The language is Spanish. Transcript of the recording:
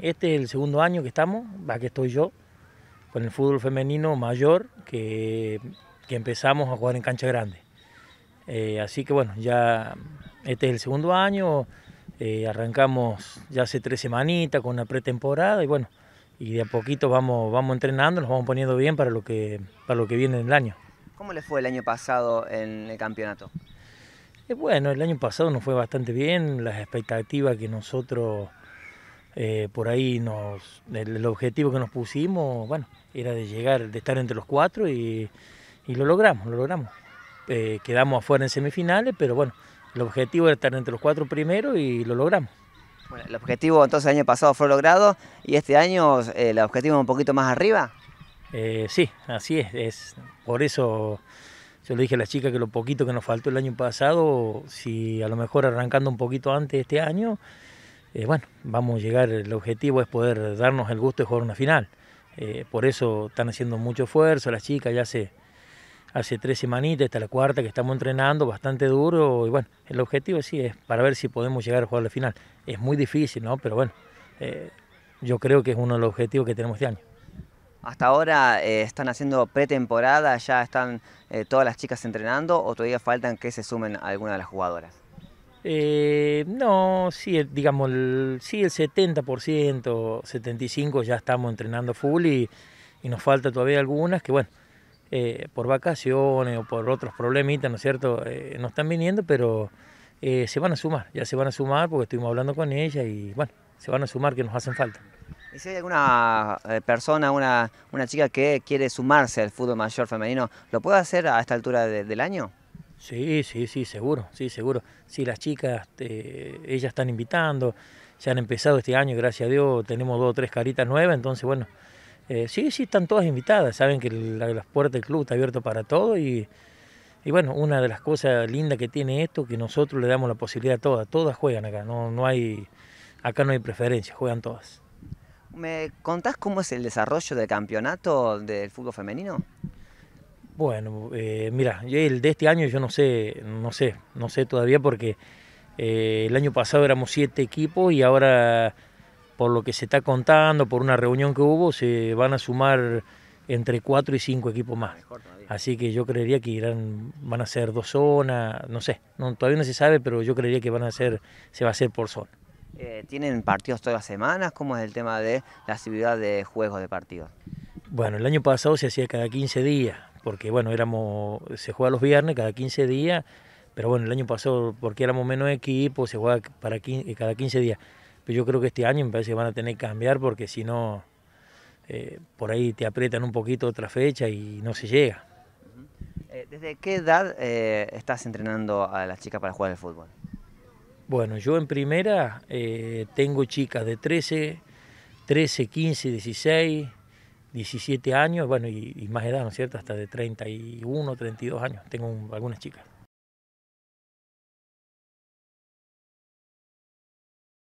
Este es el segundo año que estamos, aquí estoy yo, con el fútbol femenino mayor, que, empezamos a jugar en cancha grande. Eh, así que bueno, ya este es el segundo año, eh, arrancamos ya hace tres semanitas con una pretemporada y bueno, y de a poquito vamos, vamos entrenando, nos vamos poniendo bien para lo que, para lo que viene en el año. ¿Cómo le fue el año pasado en el campeonato? Eh, bueno, el año pasado nos fue bastante bien, las expectativas que nosotros eh, por ahí nos, el, objetivo que nos pusimos, bueno, era de llegar, de estar entre los cuatro y, y lo logramos, lo logramos. Eh, quedamos afuera en semifinales, pero bueno, el objetivo era estar entre los cuatro primero y lo logramos. Bueno, el objetivo entonces el año pasado fue logrado y este año eh, el objetivo es un poquito más arriba. sí, así es, es. Por eso yo le dije a la chica que lo poquito que nos faltó el año pasado, si a lo mejor arrancando un poquito antes este año, eh, bueno, vamos a llegar, el objetivo es poder darnos el gusto de jugar una final. Eh, por eso están haciendo mucho esfuerzo, las chicas ya hace, hace tres semanitas, hasta la cuarta que estamos entrenando, bastante duro, y bueno, el objetivo sí es para ver si podemos llegar a jugar la final. Es muy difícil, ¿no? Pero bueno, eh, yo creo que es uno de los objetivos que tenemos este año. Hasta ahora están haciendo pretemporada, ya están todas las chicas entrenando o todavía faltan que se sumen algunas de las jugadoras. Eh, no, sí, eh, digamos, sí, el 70%, 75% ya estamos entrenando full y, nos falta todavía algunas que, bueno, eh, por vacaciones o por otros problemitas, ¿no es cierto?, no están viniendo, pero se van a sumar, ya se van a sumar porque estuvimos hablando con ella y, bueno, se van a sumar que nos hacen falta. ¿Y si hay alguna persona, una, una chica que quiere sumarse al fútbol mayor femenino, lo puede hacer a esta altura del año? Sí, sí, sí, seguro, sí, seguro. Sí, las chicas, eh, ellas están invitando, se han empezado este año, gracias a Dios, tenemos dos o tres caritas nuevas, entonces bueno, eh, sí, sí, están todas invitadas, saben que la, las puertas del club está abierto para todo y, bueno, una de las cosas lindas que tiene esto, que nosotros le damos la posibilidad a todas, todas juegan acá, no, no hay, acá no hay preferencia, juegan todas. ¿Me contás cómo es el desarrollo del campeonato del fútbol femenino? Bueno, eh, mira, el de este año yo no sé, no sé, no sé todavía porque eh, el año pasado éramos siete equipos y ahora, por lo que se está contando, por una reunión que hubo, se van a sumar entre cuatro y cinco equipos más. Así que yo creería que irán, van a ser dos zonas, no sé, todavía no se sabe, pero yo creería que van a ser, se va a hacer por zona. Eh, ¿Tienen partidos todas las semanas? ¿Cómo es el tema de la actividad de juegos de partidos? Bueno, el año pasado se hacía cada 15 días, porque bueno, éramos, se juega los viernes cada 15 días, pero bueno, el año pasado, porque éramos menos equipo, se juega para eh, cada 15 días. Pero yo creo que este año me parece que van a tener que cambiar porque si no, eh, por ahí te aprietan un poquito otra fecha y no se llega. Eh, ¿Desde qué edad estás entrenando a las chicas para jugar al fútbol? Bueno, yo en primera tengo chicas de 13, 13, 15, 16, 17 años, bueno, y, más edad, ¿no es cierto? Hasta de 31, 32 años, tengo algunas chicas.